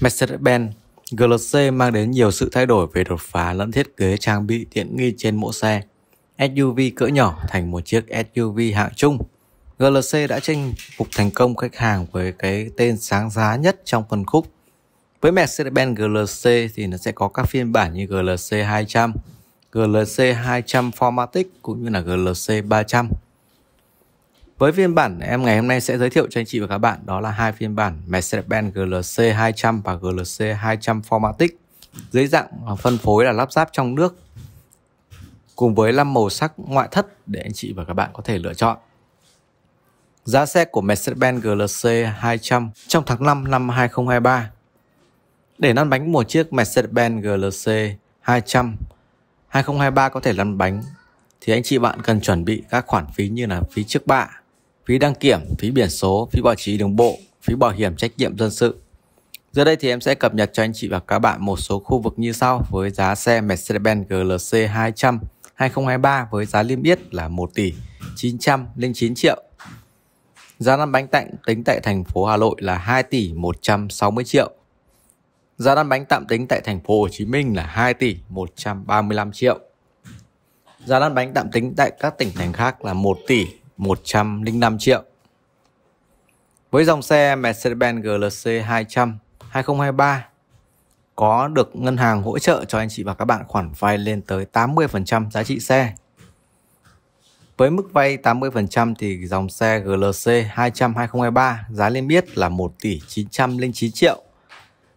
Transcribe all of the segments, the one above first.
Mercedes-Benz GLC mang đến nhiều sự thay đổi về đột phá lẫn thiết kế trang bị tiện nghi trên mỗi xe. SUV cỡ nhỏ thành một chiếc SUV hạng trung. GLC đã chinh phục thành công khách hàng với cái tên sáng giá nhất trong phân khúc. Với Mercedes-Benz GLC thì nó sẽ có các phiên bản như GLC 200, GLC 200 Formatic cũng như là GLC 300. Với phiên bản em ngày hôm nay sẽ giới thiệu cho anh chị và các bạn đó là hai phiên bản Mercedes-Benz GLC 200 và GLC 200 Formatic dưới dạng phân phối là lắp ráp trong nước cùng với 5 màu sắc ngoại thất để anh chị và các bạn có thể lựa chọn. Giá xe của Mercedes-Benz GLC 200 trong tháng 5 năm 2023 để lăn bánh một chiếc Mercedes-Benz GLC 200 2023 có thể lăn bánh thì anh chị bạn cần chuẩn bị các khoản phí như là phí trước bạ, phí đăng kiểm, phí biển số, phí bảo trì đường bộ, phí bảo hiểm trách nhiệm dân sự. Giờ đây thì em sẽ cập nhật cho anh chị và các bạn một số khu vực như sau với giá xe Mercedes-Benz GLC 200 2023 với giá niêm yết là 1 tỷ 909 triệu. Giá lăn bánh tặng tính tại thành phố Hà Nội là 2 tỷ 160 triệu. Giá lăn bánh tạm tính tại thành phố Hồ Chí Minh là 2 tỷ 135 triệu. Giá lăn bánh tạm tính tại các tỉnh thành khác là 1 tỷ 105 triệu. Với dòng xe Mercedes-Benz GLC 200 2023 có được ngân hàng hỗ trợ cho anh chị và các bạn khoản vay lên tới 80% giá trị xe. Với mức vay 80% thì dòng xe GLC 200 2023 giá niêm yết là 1 tỷ 909 triệu.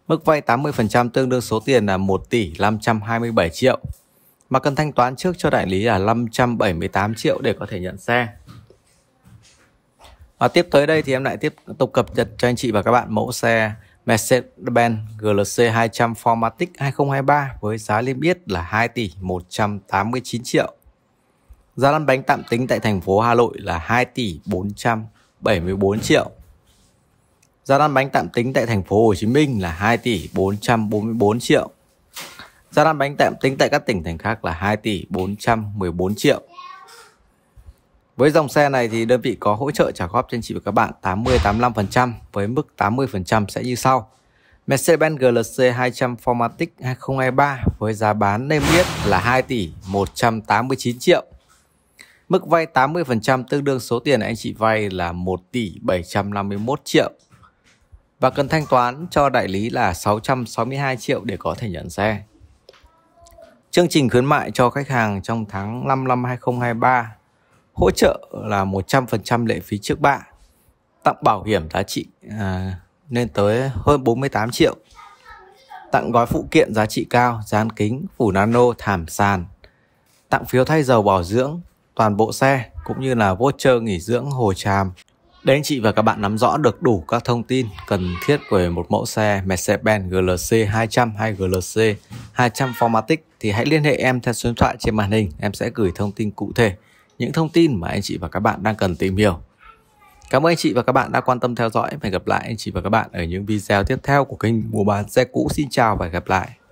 Mức vay 80% tương đương số tiền là 1 tỷ 527 triệu mà cần thanh toán trước cho đại lý là 578 triệu để có thể nhận xe và tiếp tới đây thì em lại tiếp tục cập nhật cho anh chị và các bạn mẫu xe Mercedes-Benz GLC 200 Formatic 2023 với giá liên yết là 2 tỷ 189 triệu. Giá lăn bánh tạm tính tại thành phố Hà Nội là 2 tỷ 474 triệu. Giá lăn bánh tạm tính tại thành phố Hồ Chí Minh là 2 tỷ 444 triệu. Giá lăn bánh tạm tính tại các tỉnh thành khác là 2 tỷ 414 triệu. Với dòng xe này thì đơn vị có hỗ trợ trả góp cho anh chị và các bạn 80-85% với mức 80% sẽ như sau. Mercedes-Benz GLC 200 Formatic 2023 với giá bán niêm yết là 2 tỷ 189 triệu. Mức vay 80% tương đương số tiền anh chị vay là 1 tỷ 751 triệu. Và cần thanh toán cho đại lý là 662 triệu để có thể nhận xe. Chương trình khuyến mại cho khách hàng trong tháng 5 năm 2023 hỗ trợ là 100% lệ phí trước bạ, tặng bảo hiểm giá trị à, lên tới hơn 48 triệu, tặng gói phụ kiện giá trị cao, dán kính, phủ nano, thảm sàn, tặng phiếu thay dầu bảo dưỡng toàn bộ xe cũng như là voucher nghỉ dưỡng Hồ Tràm. Để anh chị và các bạn nắm rõ được đủ các thông tin cần thiết về một mẫu xe Mercedes-Benz GLC 200 hay GLC 200 Formatic thì hãy liên hệ em theo số điện thoại trên màn hình, em sẽ gửi thông tin cụ thể những thông tin mà anh chị và các bạn đang cần tìm hiểu. Cảm ơn anh chị và các bạn đã quan tâm theo dõi và hẹn gặp lại anh chị và các bạn ở những video tiếp theo của kênh Mua bán xe cũ. Xin chào và hẹn gặp lại.